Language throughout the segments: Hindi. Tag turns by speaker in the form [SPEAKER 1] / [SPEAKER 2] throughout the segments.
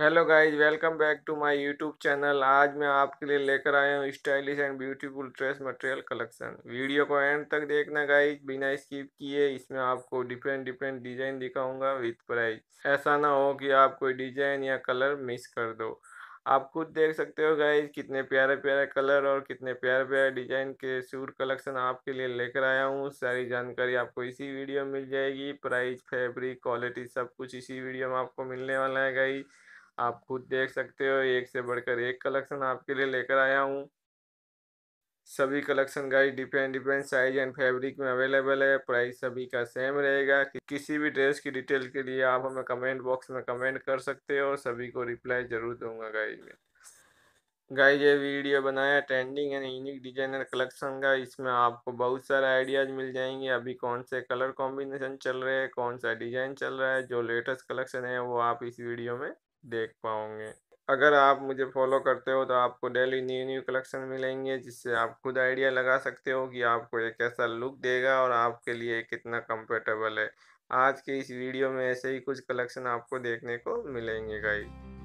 [SPEAKER 1] hello guys welcome back to my YouTube channel आज मैं आपके लिए लेकर आया हूँ stylish and beautiful dress material collection video को एंड तक देखना गाइस बिना स्किप किए इसमें आपको डिफरेंट डिफरेंट डिजाइन दिखाऊंगा विद प्राइस ऐसा ना हो कि आप कोई डिजाइन या कलर मिस कर दो आप खुद देख सकते हो गाइज कितने प्यारे प्यारे कलर और कितने प्यारे प्यारे डिजाइन के सूट कलेक्शन आपके लिए लेकर आया हूँ सारी जानकारी आपको इसी वीडियो में मिल जाएगी प्राइस फेब्रिक क्वालिटी सब कुछ इसी वीडियो में आपको मिलने वाला है गाइज आप खुद देख सकते हो एक से बढ़कर एक कलेक्शन आपके लिए लेकर आया हूँ सभी collection guys different different size and fabric में अवेलेबल है प्राइस सभी का सेम रहेगा कि किसी भी ड्रेस की डिटेल के लिए आप हमें कमेंट बॉक्स में कमेंट कर सकते हो सभी को रिप्लाई ज़रूर दूंगा गाइस में गाइस ये वीडियो बनाया trending and unique designer collection का इसमें आपको बहुत सारे आइडियाज़ मिल जाएंगे अभी कौन से कलर कॉम्बिनेशन चल रहे हैं कौन सा डिज़ाइन चल रहा है जो लेटेस्ट कलेक्शन है वो आप इस वीडियो में देख पाओगे अगर आप मुझे फॉलो करते हो तो आपको डेली न्यू न्यू कलेक्शन मिलेंगे जिससे आप खुद आइडिया लगा सकते हो कि आपको ये कैसा लुक देगा और आपके लिए कितना कंफर्टेबल है आज के इस वीडियो में ऐसे ही कुछ कलेक्शन आपको देखने को मिलेंगे गाइस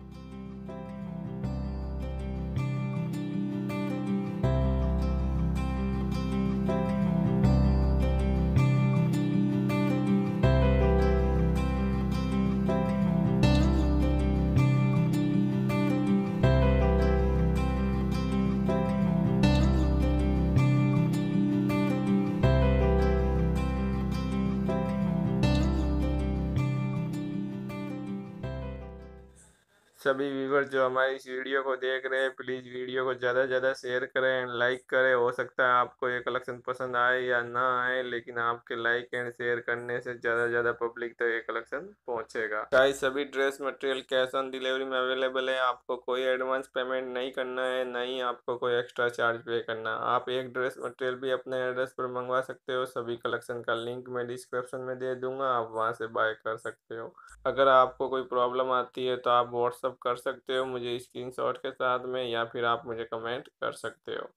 [SPEAKER 1] सभी व्यूवर जो हमारी इस वीडियो को देख रहे हैं प्लीज़ वीडियो को ज़्यादा से ज़्यादा शेयर करें एंड लाइक करें हो सकता है आपको ये कलेक्शन पसंद आए या ना आए लेकिन आपके लाइक एंड शेयर करने से ज़्यादा से ज़्यादा पब्लिक तक ये कलेक्शन पहुँचेगा गाइस सभी dress material cash on delivery में अवेलेबल है आपको कोई एडवांस पेमेंट नहीं करना है ना ही आपको कोई एक्स्ट्रा चार्ज पे करना आप एक ड्रेस मटेरियल भी अपने एड्रेस पर मंगवा सकते हो सभी कलेक्शन का लिंक मैं डिस्क्रिप्शन में दे दूँगा आप वहाँ से बाय कर सकते हो अगर आपको कोई प्रॉब्लम आती है तो आप व्हाट्सअप व्हाट्सअप कर सकते हो मुझे स्क्रीनशॉट के साथ में या फिर आप मुझे कमेंट कर सकते हो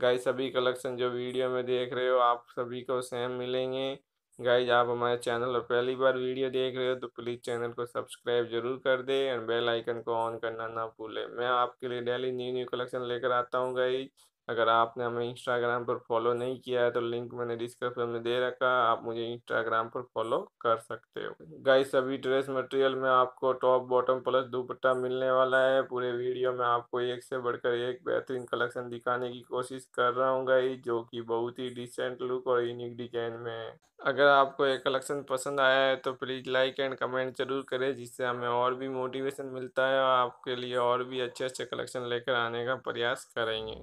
[SPEAKER 1] गाइज सभी कलेक्शन जो वीडियो में देख रहे हो आप सभी को सेम मिलेंगे गाइज आप हमारे चैनल पर पहली बार वीडियो देख रहे हो तो प्लीज़ चैनल को सब्सक्राइब जरूर कर दे और बेल आइकन को ऑन करना ना भूले मैं आपके लिए डेली न्यू न्यू कलेक्शन लेकर आता हूँ गाइज अगर आपने हमें इंस्टाग्राम पर फॉलो नहीं किया है तो लिंक मैंने डिस्क्रिप्शन में दे रखा है आप मुझे इंस्टाग्राम पर फॉलो कर सकते हो गाइस सभी ड्रेस मटेरियल में आपको टॉप बॉटम प्लस दुपट्टा मिलने वाला है पूरे वीडियो में आपको एक से बढ़कर एक बेहतरीन कलेक्शन दिखाने की कोशिश कर रहा हूँ गाइस जो कि बहुत ही डिसेंट लुक और यूनिक डिजाइन में है अगर आपको ये कलेक्शन पसंद आया है तो प्लीज़ लाइक एंड कमेंट जरूर करें जिससे हमें और भी मोटिवेशन मिलता है और आपके लिए और भी अच्छे अच्छे कलेक्शन लेकर आने का प्रयास करेंगे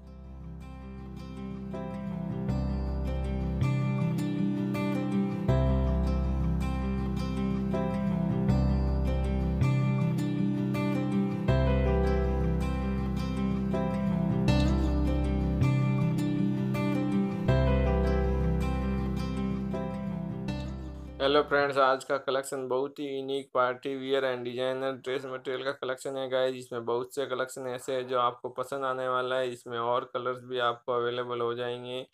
[SPEAKER 1] हेलो फ्रेंड्स आज का कलेक्शन बहुत ही unique party wear and designer dress material का कलेक्शन है गाइस इसमें बहुत से कलेक्शन ऐसे हैं जो आपको पसंद आने वाला है इसमें और कलर्स भी आपको अवेलेबल हो जाएंगे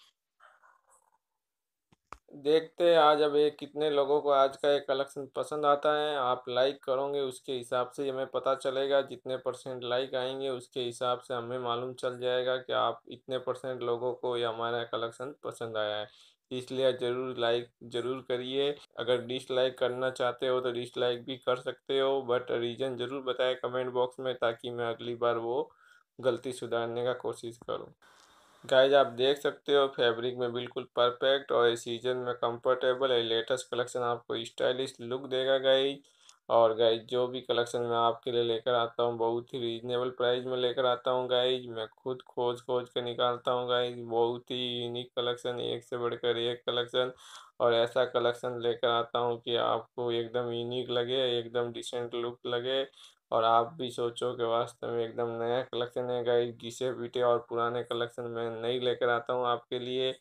[SPEAKER 1] देखते हैं आज अब ये कितने लोगों को आज का ये कलेक्शन पसंद आता है आप लाइक करोगे उसके हिसाब से हमें पता चलेगा जितने परसेंट लाइक आएंगे उसके हिसाब से हमें मालूम चल जाएगा कि आप इतने परसेंट लोगों को ये हमारा कलेक्शन पसंद आया है इसलिए ज़रूर लाइक ज़रूर करिए अगर डिसलाइक करना चाहते हो तो डिसलाइक भी कर सकते हो बट रीज़न ज़रूर बताएं कमेंट बॉक्स में ताकि मैं अगली बार वो गलती सुधारने का कोशिश करूँ गाइज आप देख सकते हो फैब्रिक में बिल्कुल परफेक्ट और इस सीजन में कंफर्टेबल है लेटेस्ट कलेक्शन आपको स्टाइलिश लुक देगा गाइज और गाइज जो भी कलेक्शन मैं आपके लिए लेकर आता हूँ बहुत ही रीजनेबल प्राइस में लेकर आता हूँ गाइज मैं खुद खोज खोज के निकालता हूँ गाइज बहुत ही यूनिक कलेक्शन एक से बढ़कर एक कलेक्शन और ऐसा कलेक्शन लेकर आता हूँ कि आपको एकदम यूनिक लगे एकदम डिसेंट लुक लगे और आप भी सोचो कि वास्तव में एकदम नया कलेक्शन है गाइस घिसे पीटे और पुराने कलेक्शन में नहीं लेकर आता हूँ आपके लिए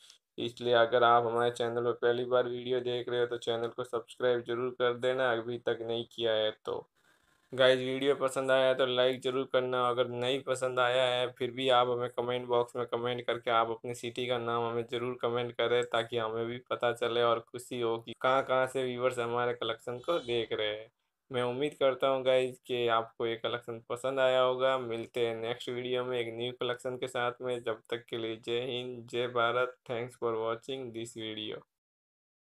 [SPEAKER 1] इसलिए अगर आप हमारे चैनल पर पहली बार वीडियो देख रहे हो तो चैनल को सब्सक्राइब जरूर कर देना अभी तक नहीं किया है तो गाइज वीडियो पसंद आया है तो लाइक ज़रूर करना अगर नहीं पसंद आया है फिर भी आप हमें कमेंट बॉक्स में कमेंट करके आप अपनी सिटी का नाम हमें ज़रूर कमेंट करें ताकि हमें भी पता चले और खुशी हो कि कहाँ कहाँ से व्यूवर्स हमारे कलेक्शन को देख रहे हैं मैं उम्मीद करता हूँ गाइज कि आपको ये कलेक्शन पसंद आया होगा मिलते हैं नेक्स्ट वीडियो में एक न्यू कलेक्शन के साथ में जब तक के लिए Jai Hind Jai Bharat thanks for watching this video